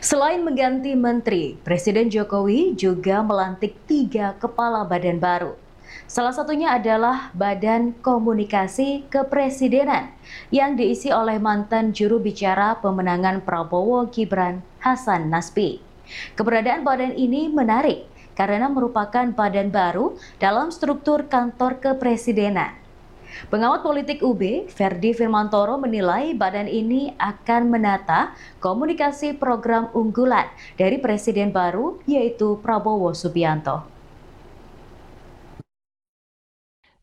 Selain mengganti menteri, Presiden Jokowi juga melantik tiga kepala badan baru. Salah satunya adalah Badan Komunikasi Kepresidenan yang diisi oleh mantan juru bicara pemenangan Prabowo Gibran Hasan Nasbi. Keberadaan badan ini menarik karena merupakan badan baru dalam struktur kantor kepresidenan. Pengamat politik UB, Ferdi Firmantoro menilai badan ini akan menata komunikasi program unggulan dari presiden baru yaitu Prabowo Subianto.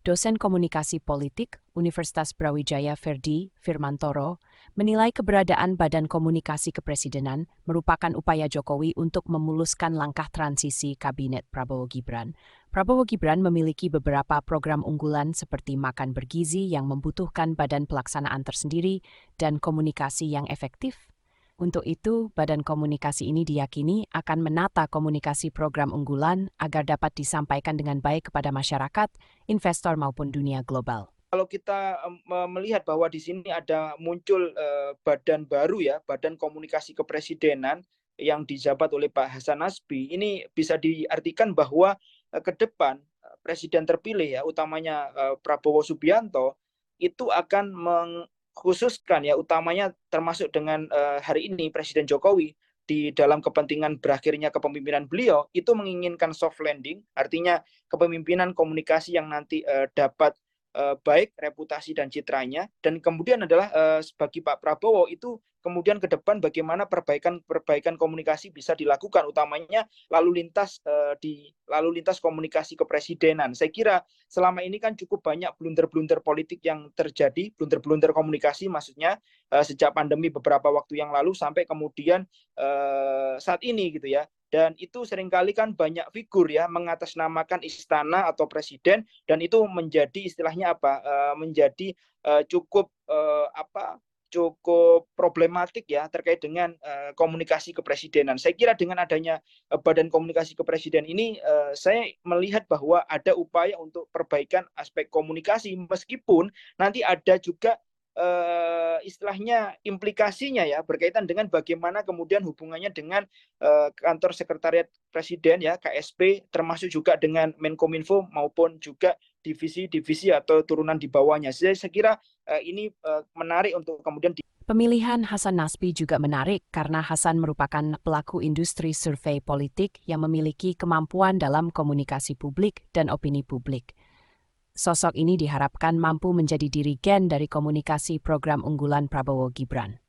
Dosen Komunikasi Politik Universitas Brawijaya Ferdi Firmantoro menilai keberadaan Badan Komunikasi Kepresidenan merupakan upaya Jokowi untuk memuluskan langkah transisi Kabinet Prabowo Gibran Prabowo Gibran memiliki beberapa program unggulan seperti makan bergizi yang membutuhkan badan pelaksanaan tersendiri dan komunikasi yang efektif. Untuk itu, badan komunikasi ini diyakini akan menata komunikasi program unggulan agar dapat disampaikan dengan baik kepada masyarakat, investor maupun dunia global kalau kita melihat bahwa di sini ada muncul eh, badan baru ya, Badan Komunikasi Kepresidenan yang dijabat oleh Pak Hasan Nasbi, ini bisa diartikan bahwa Eh, ke depan eh, presiden terpilih ya utamanya eh, Prabowo Subianto itu akan mengkhususkan ya utamanya termasuk dengan hari ini Presiden Jokowi di dalam kepentingan berakhirnya kepemimpinan beliau itu menginginkan soft landing artinya kepemimpinan komunikasi yang nanti dapat Eh, baik reputasi dan citranya dan kemudian adalah uh, bagi Pak Prabowo itu kemudian ke depan bagaimana perbaikan-perbaikan komunikasi bisa dilakukan utamanya lalu lintas uh, di lalu lintas komunikasi kepresidenan. Saya kira selama ini kan cukup banyak blunder-blunder politik yang terjadi, blunder-blunder komunikasi maksudnya uh, sejak pandemi beberapa waktu yang lalu sampai kemudian uh, saat ini gitu ya dan itu seringkali kan banyak figur ya mengatasnamakan istana atau presiden dan itu menjadi istilahnya apa eh, menjadi eh, cukup eh, apa cukup problematik ya terkait dengan uh, komunikasi kepresidenan. Saya kira dengan adanya uh, Badan Komunikasi Kepresiden ini uh, saya melihat bahwa ada upaya untuk perbaikan aspek komunikasi meskipun nanti ada juga Eh, istilahnya implikasinya ya berkaitan dengan bagaimana kemudian hubungannya dengan eh, kantor sekretariat presiden ya KSP termasuk juga dengan Menkominfo maupun juga divisi-divisi atau turunan di bawahnya. Jadi saya kira eh, ini menarik untuk kemudian di Pemilihan Hasan Nasbi juga menarik karena Hasan merupakan pelaku industri survei politik yang memiliki kemampuan dalam komunikasi publik dan opini publik sosok ini diharapkan mampu menjadi dirigen dari komunikasi program unggulan Prabowo Gibran.